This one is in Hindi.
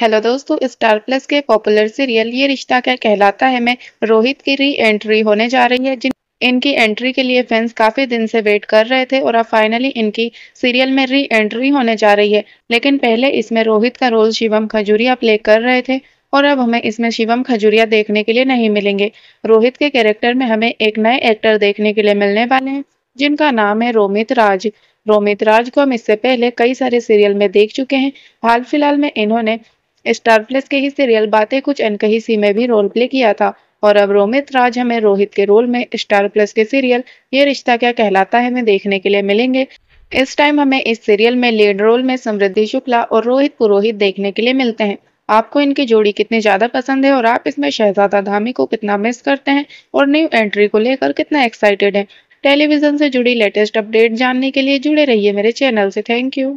हेलो दोस्तों स्टार प्लस के पॉपुलर सीरियल ये रिश्ता क्या कहलाता है मैं रोहित की री एंट्री होने जा रही है जिन इनकी एंट्री के लिए फैंस काफी दिन से वेट कर रहे थे और अब फाइनली इनकी सीरियल में री एंट्री होने जा रही है लेकिन पहले इसमें रोहित का रोल शिवम खजूरिया प्ले कर रहे थे और अब हमें इसमें शिवम खजूरिया देखने के लिए नहीं मिलेंगे रोहित के कैरेक्टर में हमें एक नए एक्टर देखने के लिए मिलने वाले हैं जिनका नाम है रोमित राज रोमित राज को हम इससे पहले कई सारे सीरियल में देख चुके हैं हाल फिलहाल में इन्होंने स्टार प्लस के ही सीरियल बातें कुछ अनकही सी में भी रोल प्ले किया था और अब रोमित राज हमें रोहित के रोल में स्टार प्लस के सीरियल ये रिश्ता क्या कहलाता है में देखने के लिए मिलेंगे इस टाइम हमें इस सीरियल में लीड रोल में समृद्धि शुक्ला और रोहित पुरोहित देखने के लिए मिलते हैं आपको इनकी जोड़ी कितनी ज़्यादा पसंद है और आप इसमें शहजादा धामी को कितना मिस करते हैं और न्यू एंट्री को लेकर कितना एक्साइटेड है टेलीविजन से जुड़ी लेटेस्ट अपडेट जानने के लिए जुड़े रहिए मेरे चैनल से थैंक यू